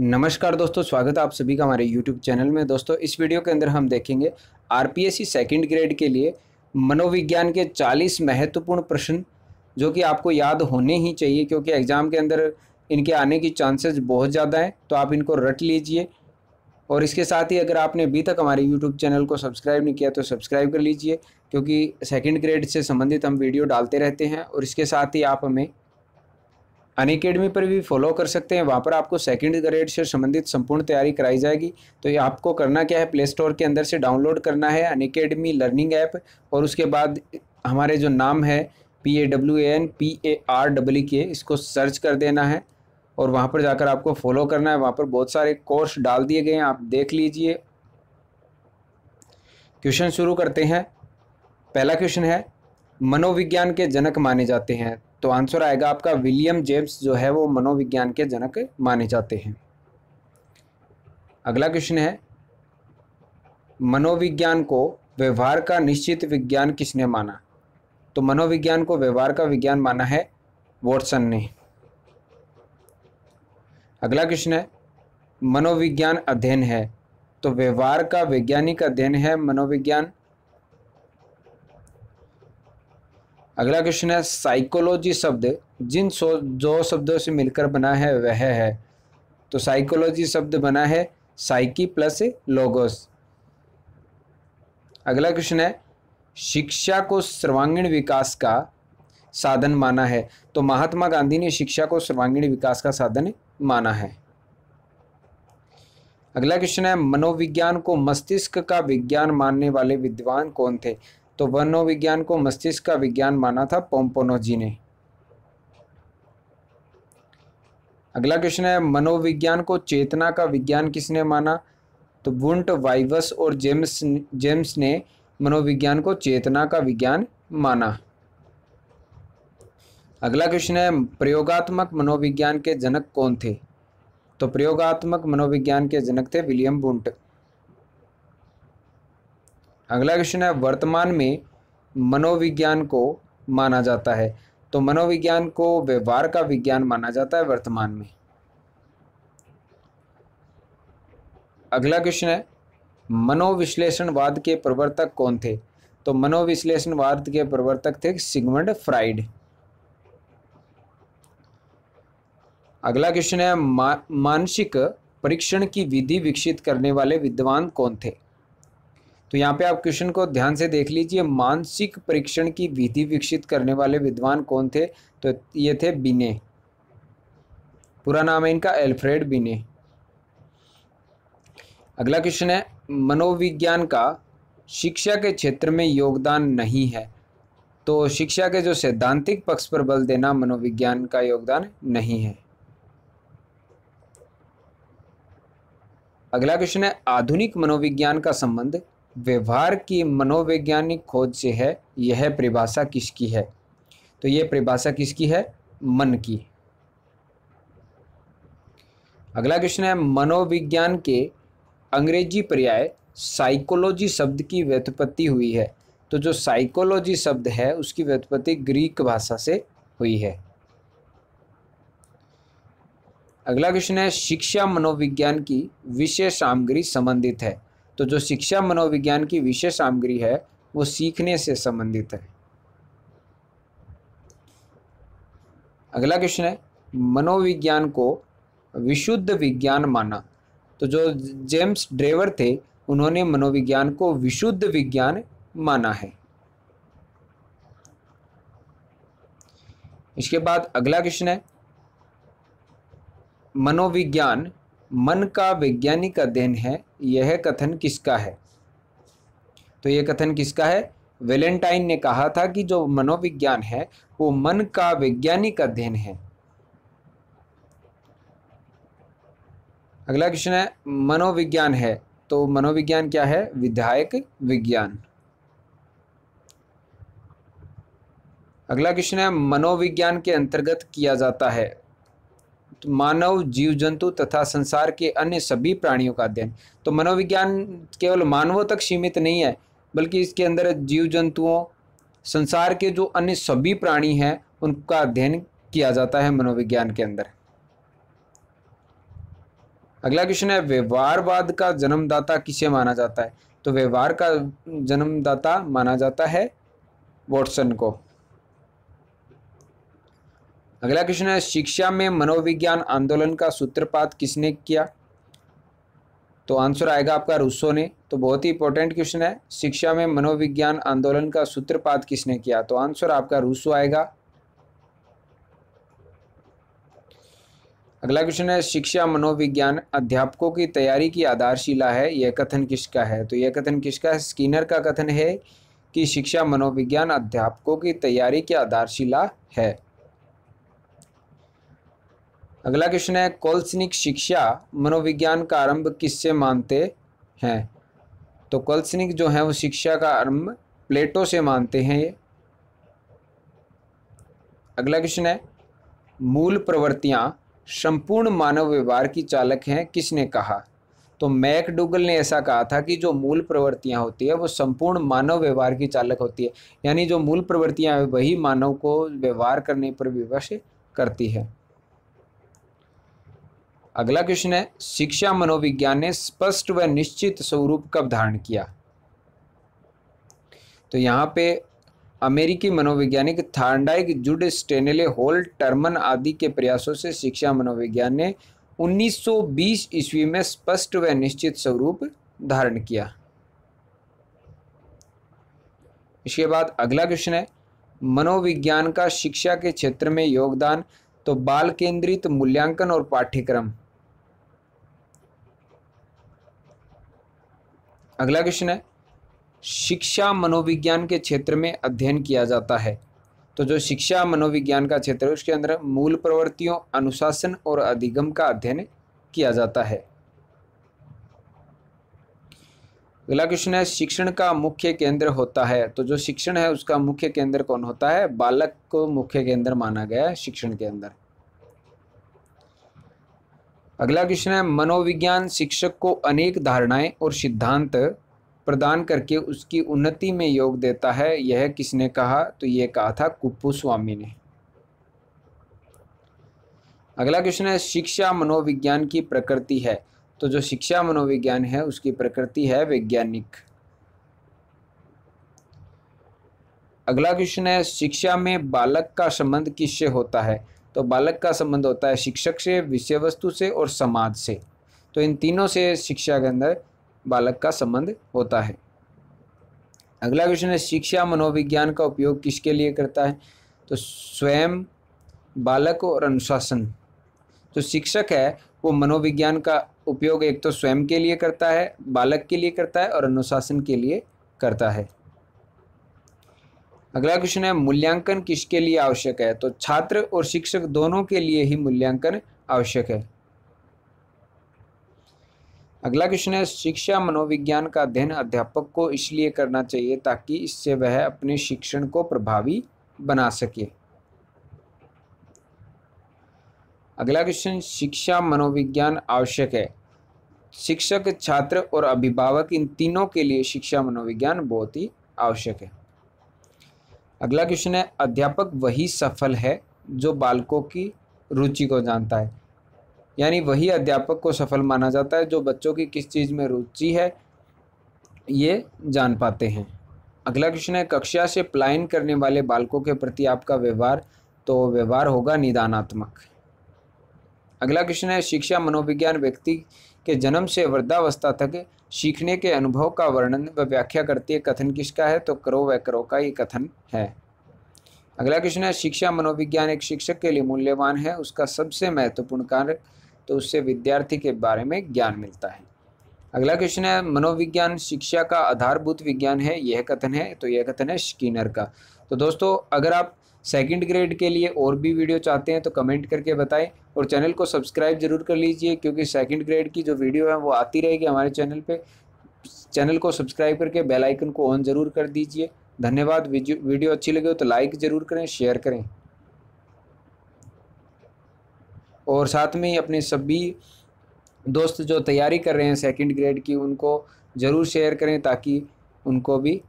नमस्कार दोस्तों स्वागत है आप सभी का हमारे YouTube चैनल में दोस्तों इस वीडियो के अंदर हम देखेंगे R P S C second grade के लिए मनोविज्ञान के 40 महत्वपूर्ण प्रश्न जो कि आपको याद होने ही चाहिए क्योंकि एग्ज़ाम के अंदर इनके आने की चांसेस बहुत ज़्यादा हैं तो आप इनको रट लीजिए और इसके साथ ही अगर आपने अभी तक हमारे यूट्यूब चैनल को सब्सक्राइब नहीं किया तो सब्सक्राइब कर लीजिए क्योंकि सेकेंड ग्रेड से संबंधित हम वीडियो डालते रहते हैं और इसके साथ ही आप हमें अनएकेडमी पर भी फॉलो कर सकते हैं वहाँ पर आपको सेकंड ग्रेड से संबंधित संपूर्ण तैयारी कराई जाएगी तो ये आपको करना क्या है प्ले स्टोर के अंदर से डाउनलोड करना है अनएकेडमी लर्निंग ऐप और उसके बाद हमारे जो नाम है P A W A N P A R W के इसको सर्च कर देना है और वहाँ पर जाकर आपको फॉलो करना है वहाँ पर बहुत सारे कोर्स डाल दिए गए हैं आप देख लीजिए क्वेश्चन शुरू करते हैं पहला क्वेश्चन है मनोविज्ञान के जनक माने जाते हैं तो आंसर आएगा आपका विलियम जेम्स जो है वो मनोविज्ञान के जनक माने जाते हैं अगला क्वेश्चन है मनोविज्ञान को व्यवहार का निश्चित विज्ञान किसने माना तो मनोविज्ञान को व्यवहार का विज्ञान माना है वॉटसन ने अगला क्वेश्चन है मनोविज्ञान अध्ययन है तो व्यवहार का वैज्ञानिक अध्ययन है मनोविज्ञान अगला क्वेश्चन है साइकोलॉजी शब्द जिन जो शब्दों से मिलकर बना है वह है तो साइकोलॉजी शब्द बना है साइकी प्लस लोगोस अगला क्वेश्चन है शिक्षा को सर्वांगीण विकास का साधन माना है तो महात्मा गांधी ने शिक्षा को सर्वांगीण विकास का साधन माना है अगला क्वेश्चन है मनोविज्ञान को मस्तिष्क का विज्ञान मानने वाले विद्वान कौन थे तो वर्णोविज्ञान को मस्तिष्क का विज्ञान माना था पोम्पोनोजी ने अगला क्वेश्चन है मनोविज्ञान को चेतना का विज्ञान किसने माना तो वुंट वाइवस और जेम्स जेम्स ने मनोविज्ञान को चेतना का विज्ञान माना अगला क्वेश्चन है प्रयोगात्मक मनोविज्ञान के जनक कौन थे तो प्रयोगात्मक मनोविज्ञान के जनक थे विलियम बुंट अगला क्वेश्चन है वर्तमान में मनोविज्ञान को माना जाता है तो मनोविज्ञान को व्यवहार का विज्ञान माना जाता है वर्तमान में अगला क्वेश्चन है मनोविश्लेषणवाद के प्रवर्तक कौन थे तो मनोविश्लेषणवाद के प्रवर्तक थे सिगमंड फ्राइड अगला क्वेश्चन है मा, मानसिक परीक्षण की विधि विकसित करने वाले विद्वान कौन थे तो यहाँ पे आप क्वेश्चन को ध्यान से देख लीजिए मानसिक परीक्षण की विधि विकसित करने वाले विद्वान कौन थे तो ये थे बिने पूरा नाम है इनका एल्फ्रेड बिने अगला क्वेश्चन है मनोविज्ञान का शिक्षा के क्षेत्र में योगदान नहीं है तो शिक्षा के जो सैद्धांतिक पक्ष पर बल देना मनोविज्ञान का योगदान नहीं है अगला क्वेश्चन है आधुनिक मनोविज्ञान का संबंध व्यवहार की मनोवैज्ञानिक खोज से है यह परिभाषा किसकी है तो यह परिभाषा किसकी है मन की अगला क्वेश्चन है मनोविज्ञान के अंग्रेजी पर्याय साइकोलॉजी शब्द की व्युत्पत्ति हुई है तो जो साइकोलॉजी शब्द है उसकी व्युत्पत्ति ग्रीक भाषा से हुई है अगला क्वेश्चन है शिक्षा मनोविज्ञान की विषय सामग्री संबंधित है तो जो शिक्षा मनोविज्ञान की विशेष सामग्री है वो सीखने से संबंधित है अगला क्वेश्चन है मनोविज्ञान को विशुद्ध विज्ञान माना तो जो जेम्स ड्रेवर थे उन्होंने मनोविज्ञान को विशुद्ध विज्ञान माना है इसके बाद अगला क्वेश्चन है मनोविज्ञान मन का वैज्ञानिक अध्ययन है यह कथन किसका है तो यह कथन किसका है वेलेंटाइन ने कहा था कि जो मनोविज्ञान है वो मन का वैज्ञानिक अध्ययन है अगला क्वेश्चन है मनोविज्ञान है तो मनोविज्ञान क्या है विधायक विज्ञान अगला क्वेश्चन है मनोविज्ञान के अंतर्गत किया जाता है मानव जीव जंतु तथा संसार के अन्य सभी प्राणियों का अध्ययन तो मनोविज्ञान केवल मानवों तक सीमित नहीं है बल्कि इसके अंदर जीव जंतुओं संसार के जो अन्य सभी प्राणी हैं उनका अध्ययन किया जाता है मनोविज्ञान के अंदर अगला क्वेश्चन है व्यवहारवाद का जन्मदाता किसे माना जाता है तो व्यवहार का जन्मदाता माना जाता है वॉटसन को अगला क्वेश्चन है शिक्षा में मनोविज्ञान आंदोलन का सूत्रपात किसने किया तो आंसर आएगा आपका रूसो ने तो बहुत ही इंपॉर्टेंट क्वेश्चन है शिक्षा में मनोविज्ञान आंदोलन का सूत्रपात किसने किया तो आंसर आपका रूसो आएगा अगला क्वेश्चन है शिक्षा मनोविज्ञान अध्यापकों की तैयारी की आधारशिला है यह कथन किसका है तो यह कथन किसका है स्कीनर का कथन है कि शिक्षा मनोविज्ञान अध्यापकों की तैयारी की आधारशिला है अगला क्वेश्चन है कौलसनिक शिक्षा मनोविज्ञान का आरंभ किससे मानते हैं तो कौलसनिक जो है वो शिक्षा का आरंभ प्लेटो से मानते हैं ये अगला क्वेश्चन है मूल प्रवृत्तियाँ संपूर्ण मानव व्यवहार की चालक हैं किसने कहा तो मैकडूगल ने ऐसा कहा था कि जो मूल प्रवृत्तियाँ होती है वो संपूर्ण मानव व्यवहार की चालक होती है यानी जो मूल प्रवृत्तियाँ वही मानव को व्यवहार करने पर विवश करती है अगला क्वेश्चन है शिक्षा मनोविज्ञान ने स्पष्ट व निश्चित स्वरूप कब धारण किया तो यहाँ पे अमेरिकी मनोवैज्ञानिक थार्डाइक जुड स्टेनले होल टर्मन आदि के प्रयासों से शिक्षा मनोविज्ञान ने 1920 ईस्वी में स्पष्ट व निश्चित स्वरूप धारण किया इसके बाद अगला क्वेश्चन है मनोविज्ञान का शिक्षा के क्षेत्र में योगदान तो बाल केंद्रित मूल्यांकन और पाठ्यक्रम अगला क्वेश्चन है शिक्षा मनोविज्ञान के क्षेत्र में अध्ययन किया जाता है तो जो शिक्षा मनोविज्ञान का क्षेत्र है उसके अंदर मूल प्रवृत्तियों अनुशासन और अधिगम का अध्ययन किया जाता है अगला क्वेश्चन है शिक्षण का मुख्य केंद्र होता है तो जो शिक्षण है उसका मुख्य केंद्र कौन होता है बालक को मुख्य केंद्र माना गया है शिक्षण के अंदर अगला क्वेश्चन है मनोविज्ञान शिक्षक को अनेक धारणाएं और सिद्धांत प्रदान करके उसकी उन्नति में योग देता है यह किसने कहा तो यह कहा था कुप्पू स्वामी ने अगला क्वेश्चन है शिक्षा मनोविज्ञान की प्रकृति है तो जो शिक्षा मनोविज्ञान है उसकी प्रकृति है वैज्ञानिक अगला क्वेश्चन है शिक्षा में बालक का संबंध किससे होता है तो बालक का संबंध होता है शिक्षक से विषय वस्तु से और समाज से तो इन तीनों से शिक्षा के अंदर बालक का संबंध होता है अगला क्वेश्चन है शिक्षा मनोविज्ञान का उपयोग किसके लिए करता है तो स्वयं बालक और अनुशासन जो तो शिक्षक है वो मनोविज्ञान का उपयोग एक तो स्वयं के लिए करता है बालक के लिए करता है और अनुशासन के लिए करता है अगला क्वेश्चन है मूल्यांकन किसके लिए आवश्यक है तो छात्र और शिक्षक दोनों के लिए ही मूल्यांकन आवश्यक है अगला क्वेश्चन है शिक्षा मनोविज्ञान का अध्ययन अध्यापक को इसलिए करना चाहिए ताकि इससे वह अपने शिक्षण को प्रभावी बना सके अगला क्वेश्चन शिक्षा मनोविज्ञान आवश्यक है शिक्षक छात्र और अभिभावक इन तीनों के लिए शिक्षा मनोविज्ञान बहुत ही आवश्यक है अगला क्वेश्चन है अध्यापक वही सफल है जो बालकों की रुचि को जानता है यानी वही अध्यापक को सफल माना जाता है जो बच्चों की किस चीज़ में रुचि है ये जान पाते हैं अगला क्वेश्चन है कक्षा से प्लायन करने वाले बालकों के प्रति आपका व्यवहार तो व्यवहार होगा निदानात्मक अगला क्वेश्चन है शिक्षा मनोविज्ञान व्यक्ति के जन्म से वृद्धावस्था तक सीखने के अनुभव का वर्णन व व्याख्या करती है कथन किसका है तो करो व करो का ये कथन है अगला क्वेश्चन है शिक्षा मनोविज्ञान एक शिक्षक के लिए मूल्यवान है उसका सबसे महत्वपूर्ण कार्य तो उससे विद्यार्थी के बारे में ज्ञान मिलता है अगला क्वेश्चन है मनोविज्ञान शिक्षा का आधारभूत विज्ञान है यह कथन है तो यह कथन है स्किनर का तो दोस्तों अगर आप सेकंड ग्रेड के लिए और भी वीडियो चाहते हैं तो कमेंट करके बताएं और चैनल को सब्सक्राइब जरूर कर लीजिए क्योंकि सेकंड ग्रेड की जो वीडियो है वो आती रहेगी हमारे चैनल पे चैनल को सब्सक्राइब करके बेल आइकन को ऑन ज़रूर कर दीजिए धन्यवाद वीडियो अच्छी लगे हो तो लाइक ज़रूर करें शेयर करें और साथ में अपने सभी दोस्त जो तैयारी कर रहे हैं सेकेंड ग्रेड की उनको ज़रूर शेयर करें ताकि उनको भी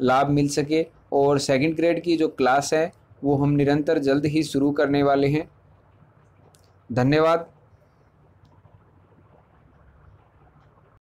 लाभ मिल सके और सेकंड ग्रेड की जो क्लास है वो हम निरंतर जल्द ही शुरू करने वाले हैं धन्यवाद